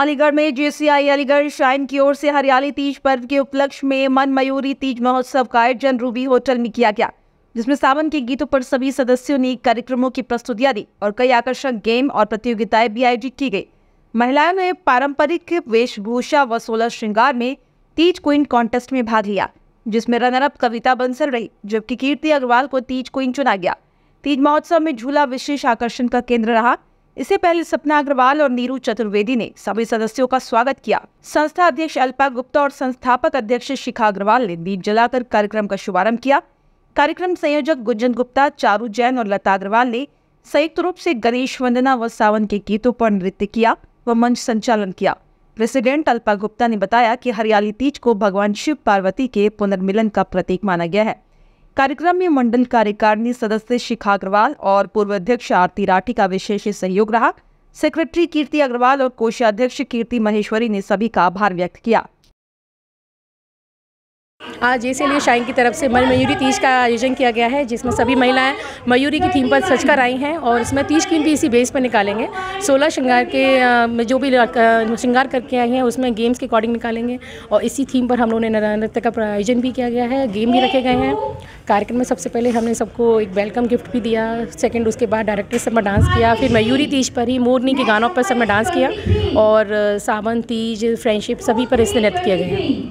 अलीगढ़ में JCI Aligarh shine की ओर से हरियाली तीज पर्व के उपलक्ष्य में मन मयूरी तीज महोत्सव का आयोजन रूबी होटल में किया गया जिसमें सावन के गीतों पर सभी सदस्यों ने कार्यक्रमों की प्रस्तुतियां दी और कई आकर्षक गेम और प्रतियोगिताएं भी आयोजित की गई महिलाओं ने पारंपरिक वेशभूषा व सोलह श्रृंगार में तीज क्वीन कॉन्टेस्ट में भाग लिया जिसमें रनरअप कविता बंसल रही जबकि कीर्ति अग्रवाल को तीज क्वीन चुना गया तीज महोत्सव में झूला विशेष आकर्षण का केंद्र रहा इससे पहले सपना अग्रवाल और नीरू चतुर्वेदी ने सभी सदस्यों का स्वागत किया संस्था अध्यक्ष अल्पा गुप्ता और संस्थापक अध्यक्ष शिखा अग्रवाल ने दीप जलाकर कार्यक्रम का शुभारंभ किया कार्यक्रम संयोजक गुंजन गुप्ता चारू जैन और लता अग्रवाल ने संयुक्त रूप से गणेश वंदना व सावन के गीतों पर नृत्य किया व मंच संचालन किया प्रेसिडेंट अल्पा गुप्ता ने बताया कि हरियाली तीज को भगवान शिव पार्वती के पुनर्मिलन का प्रतीक माना गया है कार्यक्रम में मंडल कार्यकारिणी सदस्य शिखा अग्रवाल और पूर्व अध्यक्ष आरती राठी का विशेष सहयोग रहा सेक्रेटरी कीर्ति अग्रवाल और कोषाध्यक्ष कीर्ति महेश्वरी ने सभी का आभार व्यक्त किया आज जैसे शाइन की तरफ से मयूरी तीज का आयोजन किया गया है जिसमें सभी महिलाएं मयूरी की थीम पर सजकर आई हैं और इसमें तीज की भी इसी बेस पर निकालेंगे सोलह श्रृंगार के जो भी श्रृंगार करके आई हैं उसमें गेम्स के अकॉर्डिंग निकालेंगे और इसी थीम पर हम लोगों ने नृत्य का आयोजन भी किया गया है गेम भी रखे गए हैं कार्यक्रम में सबसे पहले हमने सबको एक वेलकम गिफ्ट भी दिया सेकेंड उसके बाद डायरेक्टर सब में डांस किया फिर मयूरी तीज पर ही मोरनी के गानों पर सब में डांस किया और सावन तीज फ्रेंडशिप सभी पर इसने नृत्य किया गया